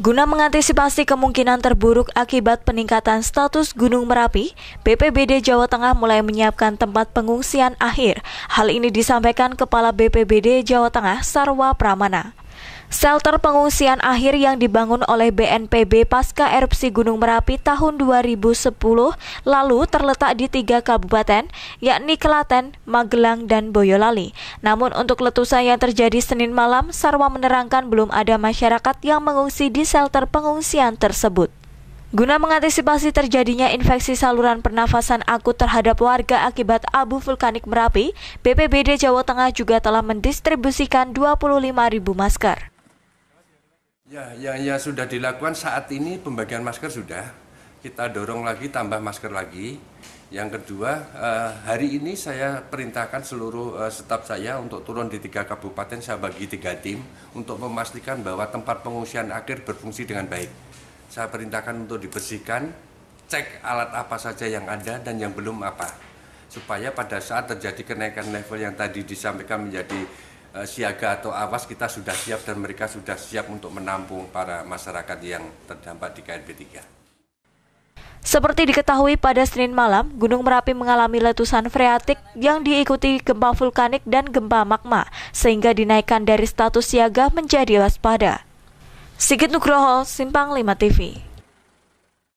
Guna mengantisipasi kemungkinan terburuk akibat peningkatan status Gunung Merapi, BPBD Jawa Tengah mulai menyiapkan tempat pengungsian akhir. Hal ini disampaikan Kepala BPBD Jawa Tengah Sarwa Pramana. Shelter pengungsian akhir yang dibangun oleh BNPB pasca erupsi Gunung Merapi tahun 2010 lalu terletak di tiga kabupaten, yakni Kelaten, Magelang, dan Boyolali. Namun untuk letusan yang terjadi Senin malam, Sarwa menerangkan belum ada masyarakat yang mengungsi di shelter pengungsian tersebut. Guna mengantisipasi terjadinya infeksi saluran pernafasan akut terhadap warga akibat abu vulkanik Merapi, BPBD Jawa Tengah juga telah mendistribusikan 25.000 masker. Ya, yang, ya sudah dilakukan saat ini pembagian masker sudah. Kita dorong lagi, tambah masker lagi. Yang kedua, eh, hari ini saya perintahkan seluruh eh, staf saya untuk turun di tiga kabupaten, saya bagi tiga tim untuk memastikan bahwa tempat pengungsian akhir berfungsi dengan baik. Saya perintahkan untuk dibersihkan, cek alat apa saja yang ada dan yang belum apa. Supaya pada saat terjadi kenaikan level yang tadi disampaikan menjadi Eh, siaga atau awas kita sudah siap dan mereka sudah siap untuk menampung para masyarakat yang terdampak di knb 3. Seperti diketahui pada Senin malam, Gunung Merapi mengalami letusan freatik yang diikuti gempa vulkanik dan gempa magma, sehingga dinaikkan dari status siaga menjadi waspada. Sigit Nugroho, Simpang 5 TV.